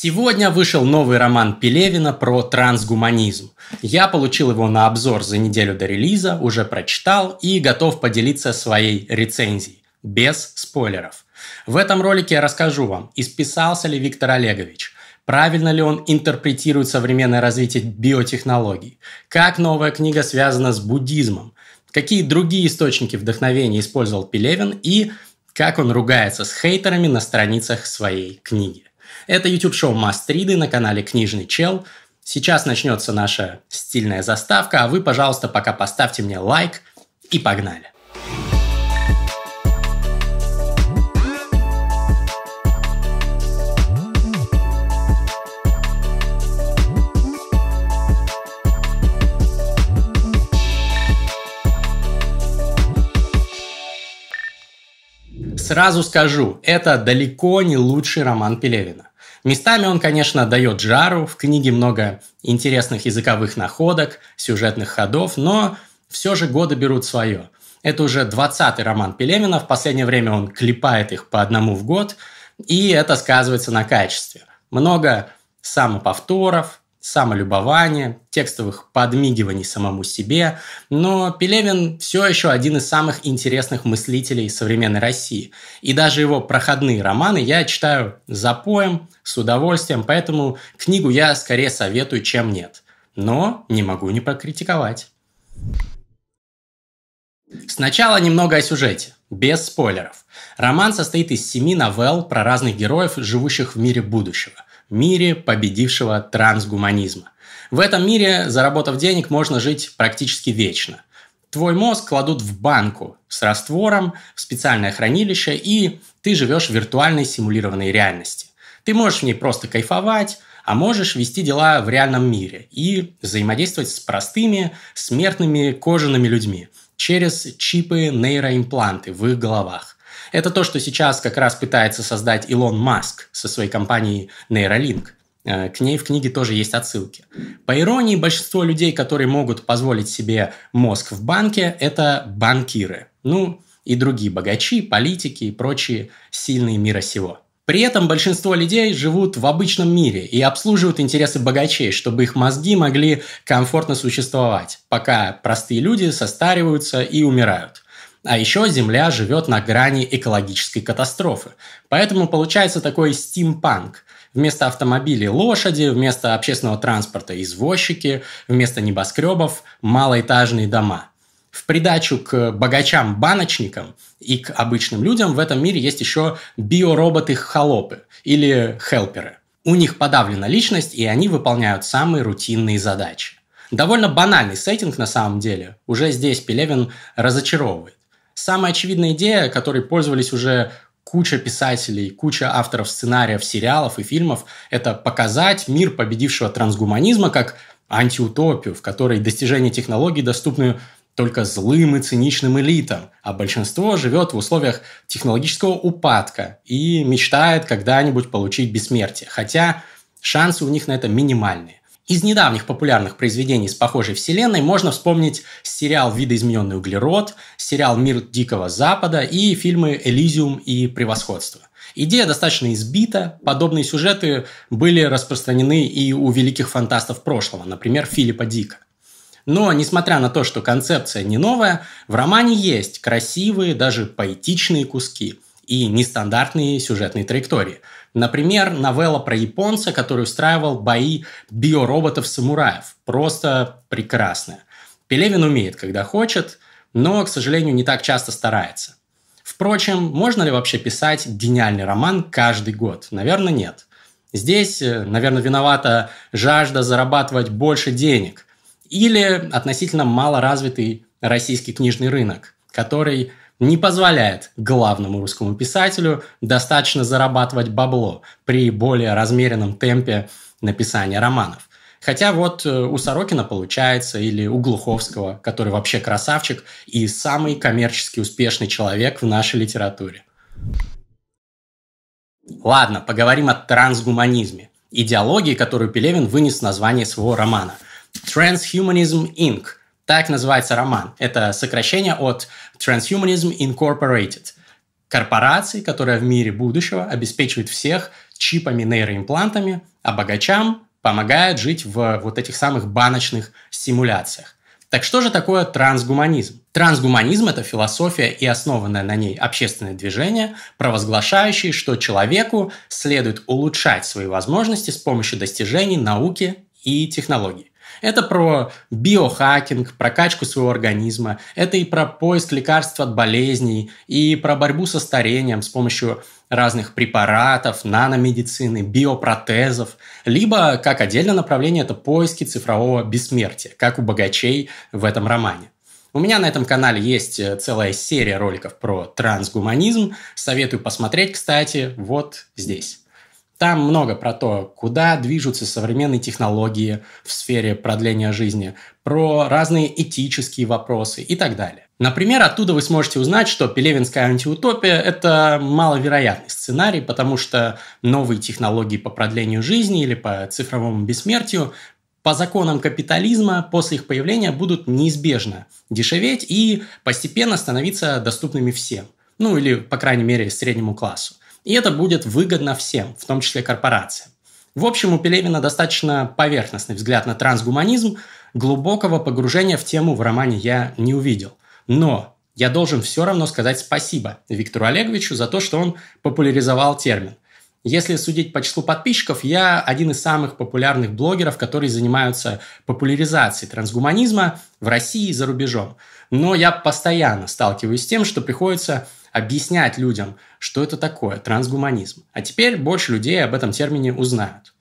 Сегодня вышел новый роман Пелевина про трансгуманизм. Я получил его на обзор за неделю до релиза, уже прочитал и готов поделиться своей рецензией. Без спойлеров. В этом ролике я расскажу вам, исписался ли Виктор Олегович, правильно ли он интерпретирует современное развитие биотехнологий, как новая книга связана с буддизмом, какие другие источники вдохновения использовал Пелевин и как он ругается с хейтерами на страницах своей книги. Это YouTube-шоу «Мастриды» на канале «Книжный чел». Сейчас начнется наша стильная заставка, а вы, пожалуйста, пока поставьте мне лайк и погнали. Сразу скажу, это далеко не лучший роман Пелевина. Местами он, конечно, дает жару, в книге много интересных языковых находок, сюжетных ходов, но все же годы берут свое. Это уже 20-й роман Пелемина, в последнее время он клепает их по одному в год, и это сказывается на качестве. Много самоповторов, самолюбования, текстовых подмигиваний самому себе, но Пелевин все еще один из самых интересных мыслителей современной России. И даже его проходные романы я читаю за поем, с удовольствием, поэтому книгу я скорее советую, чем нет. Но не могу не прокритиковать. Сначала немного о сюжете, без спойлеров. Роман состоит из семи новелл про разных героев, живущих в мире будущего мире победившего трансгуманизма. В этом мире, заработав денег, можно жить практически вечно. Твой мозг кладут в банку с раствором, в специальное хранилище, и ты живешь в виртуальной симулированной реальности. Ты можешь в ней просто кайфовать, а можешь вести дела в реальном мире и взаимодействовать с простыми, смертными, кожаными людьми через чипы нейроимпланты в их головах. Это то, что сейчас как раз пытается создать Илон Маск со своей компанией Neuralink. Э, к ней в книге тоже есть отсылки. По иронии, большинство людей, которые могут позволить себе мозг в банке, это банкиры. Ну, и другие богачи, политики и прочие сильные мира сего. При этом большинство людей живут в обычном мире и обслуживают интересы богачей, чтобы их мозги могли комфортно существовать, пока простые люди состариваются и умирают. А еще Земля живет на грани экологической катастрофы. Поэтому получается такой стимпанк. Вместо автомобилей – лошади, вместо общественного транспорта – извозчики, вместо небоскребов – малоэтажные дома. В придачу к богачам-баночникам и к обычным людям в этом мире есть еще биороботы-холопы или хелперы. У них подавлена личность, и они выполняют самые рутинные задачи. Довольно банальный сеттинг на самом деле. Уже здесь Пелевин разочаровывает. Самая очевидная идея, которой пользовались уже куча писателей, куча авторов сценариев, сериалов и фильмов, это показать мир победившего трансгуманизма как антиутопию, в которой достижения технологий доступны только злым и циничным элитам, а большинство живет в условиях технологического упадка и мечтает когда-нибудь получить бессмертие, хотя шансы у них на это минимальные. Из недавних популярных произведений с похожей вселенной можно вспомнить сериал «Видоизмененный углерод», сериал «Мир Дикого Запада» и фильмы «Элизиум» и «Превосходство». Идея достаточно избита, подобные сюжеты были распространены и у великих фантастов прошлого, например, Филиппа Дика. Но, несмотря на то, что концепция не новая, в романе есть красивые, даже поэтичные куски – и нестандартные сюжетные траектории. Например, новелла про японца, который устраивал бои биороботов-самураев. Просто прекрасно. Пелевин умеет, когда хочет, но, к сожалению, не так часто старается. Впрочем, можно ли вообще писать гениальный роман каждый год? Наверное, нет. Здесь, э, наверное, виновата жажда зарабатывать больше денег или относительно малоразвитый российский книжный рынок, который не позволяет главному русскому писателю достаточно зарабатывать бабло при более размеренном темпе написания романов. Хотя вот э, у Сорокина получается, или у Глуховского, который вообще красавчик и самый коммерчески успешный человек в нашей литературе. Ладно, поговорим о трансгуманизме. Идеологии, которую Пелевин вынес в название своего романа. Transhumanism Inc. Так называется роман. Это сокращение от Transhumanism Incorporated. Корпорации, которая в мире будущего обеспечивает всех чипами, нейроимплантами, а богачам помогает жить в вот этих самых баночных симуляциях. Так что же такое трансгуманизм? Трансгуманизм – это философия и основанное на ней общественное движение, провозглашающее, что человеку следует улучшать свои возможности с помощью достижений науки и технологий. Это про биохакинг, прокачку своего организма, это и про поиск лекарств от болезней, и про борьбу со старением с помощью разных препаратов, наномедицины, биопротезов, либо как отдельное направление это поиски цифрового бессмертия, как у богачей в этом романе. У меня на этом канале есть э, целая серия роликов про трансгуманизм. Советую посмотреть, кстати, вот здесь. Там много про то, куда движутся современные технологии в сфере продления жизни, про разные этические вопросы и так далее. Например, оттуда вы сможете узнать, что пелевинская антиутопия – это маловероятный сценарий, потому что новые технологии по продлению жизни или по цифровому бессмертию по законам капитализма после их появления будут неизбежно дешеветь и постепенно становиться доступными всем. Ну или, по крайней мере, среднему классу. И это будет выгодно всем, в том числе корпорациям. В общем, у Пелевина достаточно поверхностный взгляд на трансгуманизм, глубокого погружения в тему в романе я не увидел. Но я должен все равно сказать спасибо Виктору Олеговичу за то, что он популяризовал термин. Если судить по числу подписчиков, я один из самых популярных блогеров, которые занимаются популяризацией трансгуманизма в России и за рубежом. Но я постоянно сталкиваюсь с тем, что приходится объяснять людям, что это такое трансгуманизм. А теперь больше людей об этом термине узнают.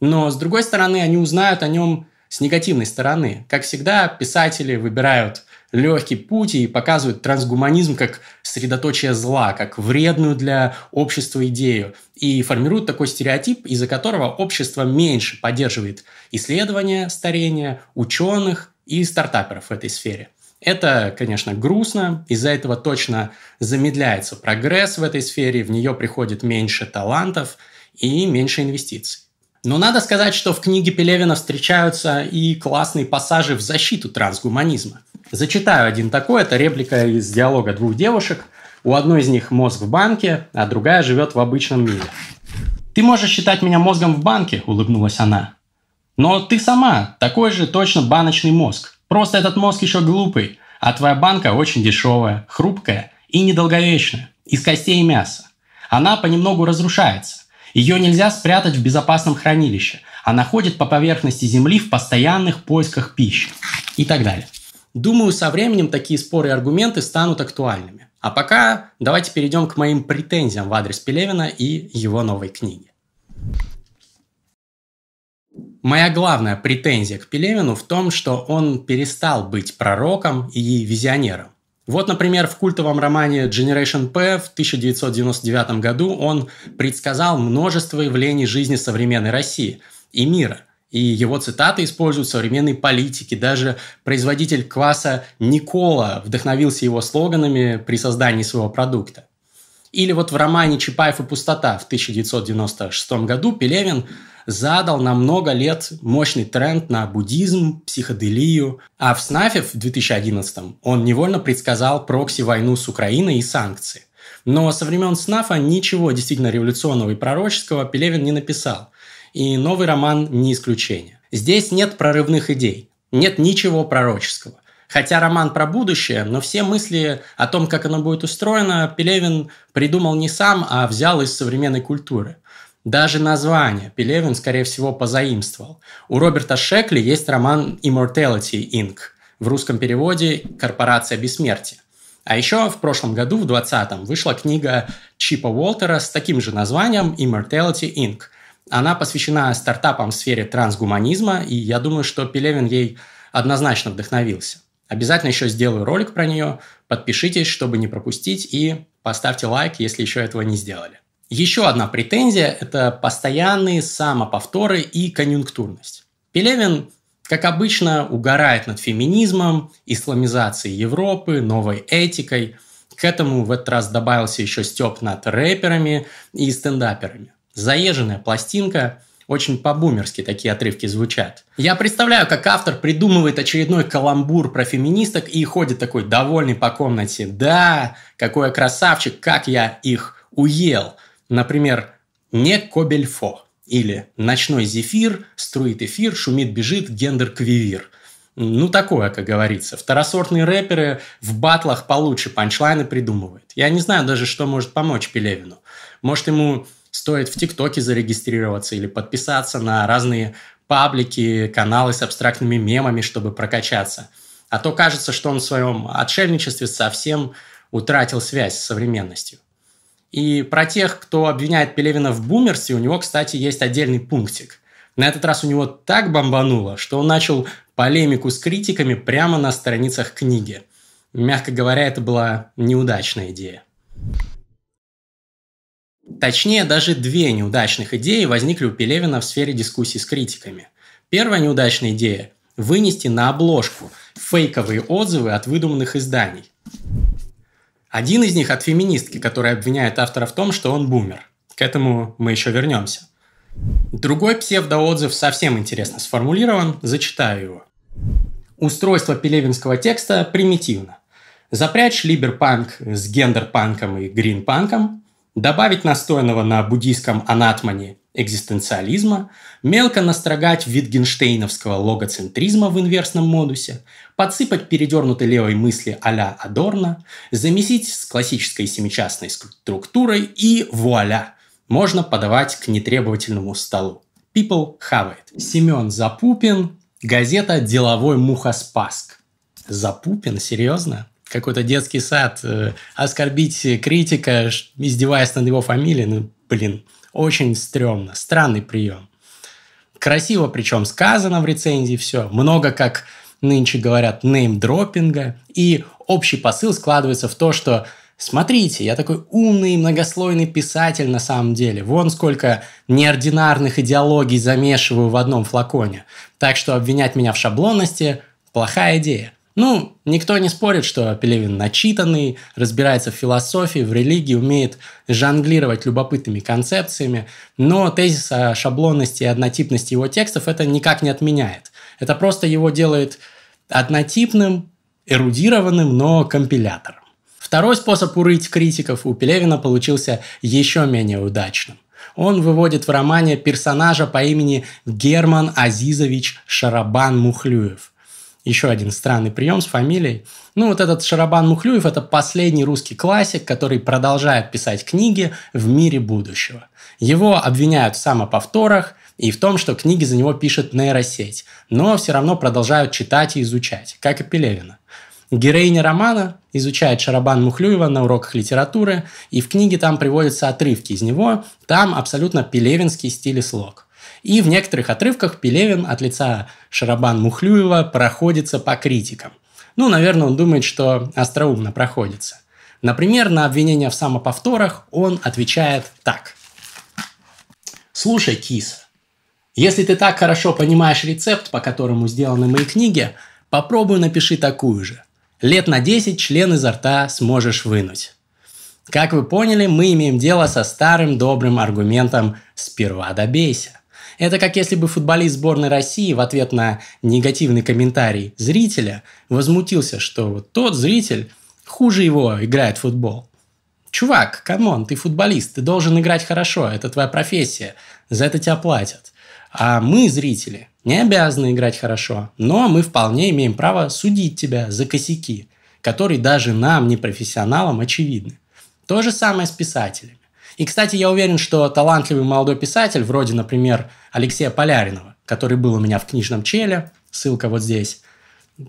Но, с другой стороны, они узнают о нем с негативной стороны. Как всегда, писатели выбирают легкий путь и показывают трансгуманизм как средоточие зла, как вредную для общества идею, и формируют такой стереотип, из-за которого общество меньше поддерживает исследования, старения, ученых и стартаперов в этой сфере. Это, конечно, грустно, из-за этого точно замедляется прогресс в этой сфере, в нее приходит меньше талантов и меньше инвестиций. Но надо сказать, что в книге Пелевина встречаются и классные пассажи в защиту трансгуманизма. Зачитаю один такой, это реплика из диалога двух девушек. У одной из них мозг в банке, а другая живет в обычном мире. «Ты можешь считать меня мозгом в банке», — улыбнулась она. «Но ты сама такой же точно баночный мозг. Просто этот мозг еще глупый, а твоя банка очень дешевая, хрупкая и недолговечная, из костей и мяса. Она понемногу разрушается. Ее нельзя спрятать в безопасном хранилище. Она ходит по поверхности Земли в постоянных поисках пищи и так далее. Думаю, со временем такие споры и аргументы станут актуальными. А пока давайте перейдем к моим претензиям в адрес Пелевина и его новой книги. Моя главная претензия к Пелевину в том, что он перестал быть пророком и визионером. Вот, например, в культовом романе Generation P в 1999 году он предсказал множество явлений жизни современной России и мира. И его цитаты используют современные политики. Даже производитель кваса Никола вдохновился его слоганами при создании своего продукта. Или вот в романе «Чапаев и пустота» в 1996 году Пелевин задал на много лет мощный тренд на буддизм, психоделию. А в Снафе в 2011 он невольно предсказал прокси-войну с Украиной и санкции. Но со времен Снафа ничего действительно революционного и пророческого Пелевин не написал. И новый роман не исключение. Здесь нет прорывных идей, нет ничего пророческого. Хотя роман про будущее, но все мысли о том, как оно будет устроено, Пелевин придумал не сам, а взял из современной культуры. Даже название Пелевин, скорее всего, позаимствовал. У Роберта Шекли есть роман «Immortality Inc.» в русском переводе «Корпорация бессмертия». А еще в прошлом году, в 20-м, вышла книга Чипа Уолтера с таким же названием «Immortality Inc.». Она посвящена стартапам в сфере трансгуманизма, и я думаю, что Пелевин ей однозначно вдохновился. Обязательно еще сделаю ролик про нее, подпишитесь, чтобы не пропустить, и поставьте лайк, если еще этого не сделали. Еще одна претензия – это постоянные самоповторы и конъюнктурность. Пелевин, как обычно, угорает над феминизмом, исламизацией Европы, новой этикой. К этому в этот раз добавился еще степ над рэперами и стендаперами. Заезженная пластинка, очень по-бумерски такие отрывки звучат. Я представляю, как автор придумывает очередной каламбур про феминисток и ходит такой довольный по комнате. Да, какой я красавчик, как я их уел. Например, «не кобельфо» или «ночной зефир», «струит эфир», «шумит бежит», «гендер квивир». Ну, такое, как говорится. Второсортные рэперы в батлах получше панчлайны придумывают. Я не знаю даже, что может помочь Пелевину. Может, ему стоит в ТикТоке зарегистрироваться или подписаться на разные паблики, каналы с абстрактными мемами, чтобы прокачаться. А то кажется, что он в своем отшельничестве совсем утратил связь с современностью. И про тех, кто обвиняет Пелевина в бумерсе, у него, кстати, есть отдельный пунктик. На этот раз у него так бомбануло, что он начал полемику с критиками прямо на страницах книги. Мягко говоря, это была неудачная идея. Точнее, даже две неудачных идеи возникли у Пелевина в сфере дискуссий с критиками. Первая неудачная идея – вынести на обложку фейковые отзывы от выдуманных изданий. Один из них от феминистки, которая обвиняет автора в том, что он бумер. К этому мы еще вернемся. Другой псевдоотзыв совсем интересно сформулирован, зачитаю его. Устройство пелевинского текста примитивно. Запрячь либерпанк с гендерпанком и гринпанком, добавить настоянного на буддийском анатмане экзистенциализма, мелко настрогать витгенштейновского логоцентризма в инверсном модусе, подсыпать передернутой левой мысли а-ля Адорна, замесить с классической семичастной структурой и вуаля, можно подавать к нетребовательному столу. People have it. Семен Запупин, газета «Деловой мухоспаск». Запупин? Серьезно? Какой-то детский сад. Э, оскорбить критика, издеваясь над его фамилией. Ну, блин, очень стрёмно, странный прием. Красиво причем сказано в рецензии все, много как нынче говорят неймдропинга, и общий посыл складывается в то, что Смотрите, я такой умный и многослойный писатель на самом деле. Вон сколько неординарных идеологий замешиваю в одном флаконе. Так что обвинять меня в шаблонности – плохая идея. Ну, никто не спорит, что Пелевин начитанный, разбирается в философии, в религии, умеет жонглировать любопытными концепциями, но тезис о шаблонности и однотипности его текстов это никак не отменяет. Это просто его делает однотипным, эрудированным, но компилятором. Второй способ урыть критиков у Пелевина получился еще менее удачным. Он выводит в романе персонажа по имени Герман Азизович Шарабан Мухлюев, еще один странный прием с фамилией. Ну, вот этот Шарабан Мухлюев – это последний русский классик, который продолжает писать книги в мире будущего. Его обвиняют в самоповторах и в том, что книги за него пишет нейросеть, но все равно продолжают читать и изучать, как и Пелевина. Героиня романа изучает Шарабан Мухлюева на уроках литературы, и в книге там приводятся отрывки из него, там абсолютно пелевинский стиль и слог. И в некоторых отрывках Пелевин от лица Шарабан Мухлюева проходится по критикам. Ну, наверное, он думает, что остроумно проходится. Например, на обвинения в самоповторах он отвечает так. «Слушай, Кис, если ты так хорошо понимаешь рецепт, по которому сделаны мои книги, попробуй напиши такую же. Лет на 10 член изо рта сможешь вынуть». Как вы поняли, мы имеем дело со старым добрым аргументом «сперва добейся». Это как если бы футболист сборной России в ответ на негативный комментарий зрителя возмутился, что тот зритель хуже его играет в футбол. Чувак, камон, ты футболист, ты должен играть хорошо, это твоя профессия, за это тебя платят. А мы, зрители, не обязаны играть хорошо, но мы вполне имеем право судить тебя за косяки, которые даже нам, непрофессионалам, очевидны. То же самое с писателями. И, кстати, я уверен, что талантливый молодой писатель, вроде, например, Алексея Поляринова, который был у меня в книжном челе, ссылка вот здесь,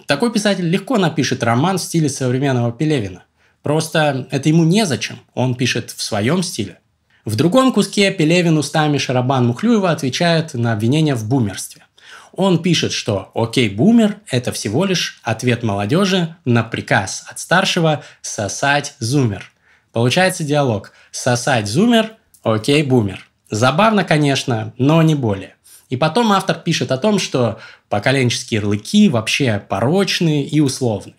такой писатель легко напишет роман в стиле современного Пелевина. Просто это ему незачем, он пишет в своем стиле. В другом куске Пелевин устами Шарабан Мухлюева отвечает на обвинения в бумерстве. Он пишет, что «Окей, бумер – это всего лишь ответ молодежи на приказ от старшего сосать зумер». Получается диалог «сосать зумер, окей, бумер». Забавно, конечно, но не более. И потом автор пишет о том, что поколенческие ярлыки вообще порочны и условны.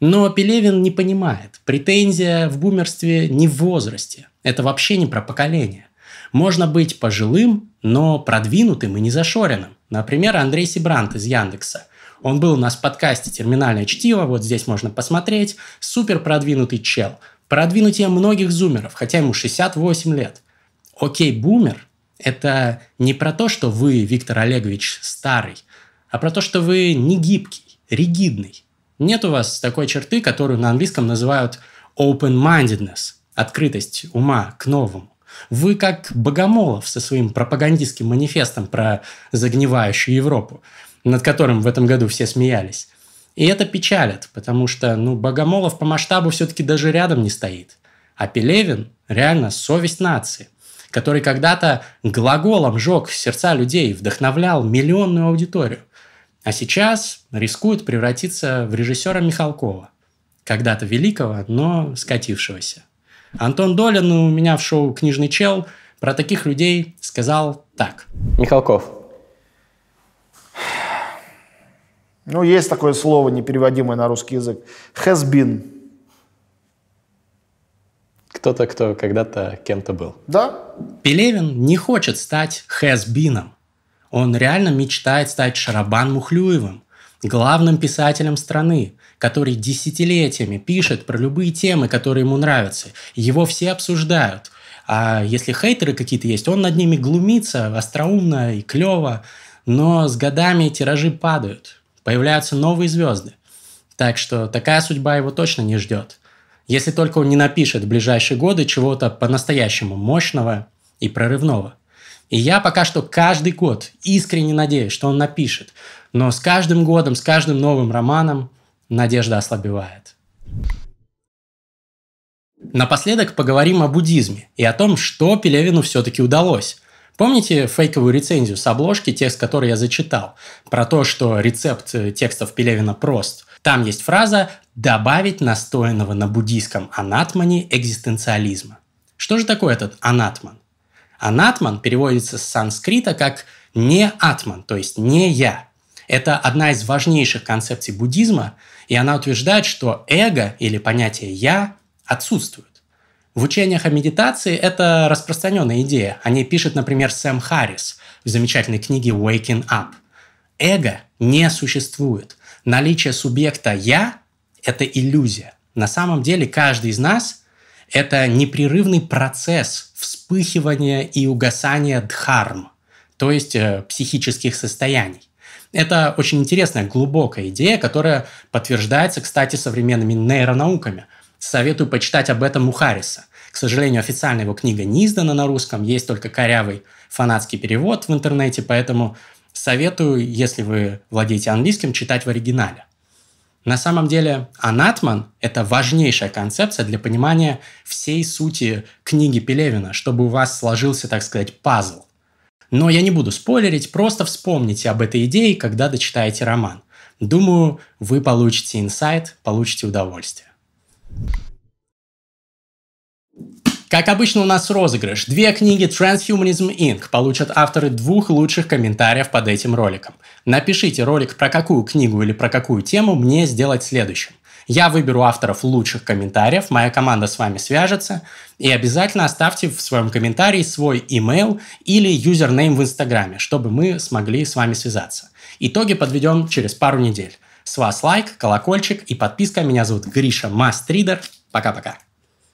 Но Пелевин не понимает, претензия в бумерстве не в возрасте. Это вообще не про поколение. Можно быть пожилым, но продвинутым и не зашоренным. Например, Андрей Сибрант из Яндекса. Он был у нас в подкасте «Терминальное чтиво», вот здесь можно посмотреть. Супер продвинутый чел – продвинутее многих зумеров, хотя ему 68 лет. Окей, бумер – это не про то, что вы, Виктор Олегович, старый, а про то, что вы не гибкий, ригидный. Нет у вас такой черты, которую на английском называют open-mindedness – открытость ума к новому. Вы как Богомолов со своим пропагандистским манифестом про загнивающую Европу, над которым в этом году все смеялись. И это печалит, потому что, ну, Богомолов по масштабу все-таки даже рядом не стоит. А Пелевин реально совесть нации, который когда-то глаголом жег сердца людей, вдохновлял миллионную аудиторию. А сейчас рискует превратиться в режиссера Михалкова, когда-то великого, но скатившегося. Антон Долин у меня в шоу «Книжный чел» про таких людей сказал так. Михалков, Ну, есть такое слово, непереводимое на русский язык. Has been. Кто-то, кто когда-то кем-то был. Да. Пелевин не хочет стать хэсбином. Он реально мечтает стать Шарабан Мухлюевым, главным писателем страны, который десятилетиями пишет про любые темы, которые ему нравятся. Его все обсуждают. А если хейтеры какие-то есть, он над ними глумится остроумно и клево, но с годами тиражи падают появляются новые звезды. Так что такая судьба его точно не ждет. Если только он не напишет в ближайшие годы чего-то по-настоящему мощного и прорывного. И я пока что каждый год искренне надеюсь, что он напишет. Но с каждым годом, с каждым новым романом надежда ослабевает. Напоследок поговорим о буддизме и о том, что Пелевину все-таки удалось. Помните фейковую рецензию с обложки, текст который я зачитал, про то, что рецепт э, текстов Пелевина прост? Там есть фраза «добавить настоянного на буддийском анатмане экзистенциализма». Что же такое этот анатман? Анатман переводится с санскрита как «не атман», то есть «не я». Это одна из важнейших концепций буддизма, и она утверждает, что эго или понятие «я» отсутствует. В учениях о медитации это распространенная идея. О ней пишет, например, Сэм Харрис в замечательной книге «Waking Up». Эго не существует. Наличие субъекта «я» — это иллюзия. На самом деле каждый из нас — это непрерывный процесс вспыхивания и угасания дхарм, то есть э, психических состояний. Это очень интересная, глубокая идея, которая подтверждается, кстати, современными нейронауками – советую почитать об этом у Харриса. К сожалению, официально его книга не издана на русском, есть только корявый фанатский перевод в интернете, поэтому советую, если вы владеете английским, читать в оригинале. На самом деле, анатман – это важнейшая концепция для понимания всей сути книги Пелевина, чтобы у вас сложился, так сказать, пазл. Но я не буду спойлерить, просто вспомните об этой идее, когда дочитаете роман. Думаю, вы получите инсайт, получите удовольствие. Как обычно у нас розыгрыш. Две книги Transhumanism Inc. получат авторы двух лучших комментариев под этим роликом. Напишите ролик про какую книгу или про какую тему мне сделать следующим. Я выберу авторов лучших комментариев, моя команда с вами свяжется, и обязательно оставьте в своем комментарии свой email или юзернейм в Инстаграме, чтобы мы смогли с вами связаться. Итоги подведем через пару недель. С вас лайк, колокольчик и подписка. Меня зовут Гриша Мастридер. Пока-пока.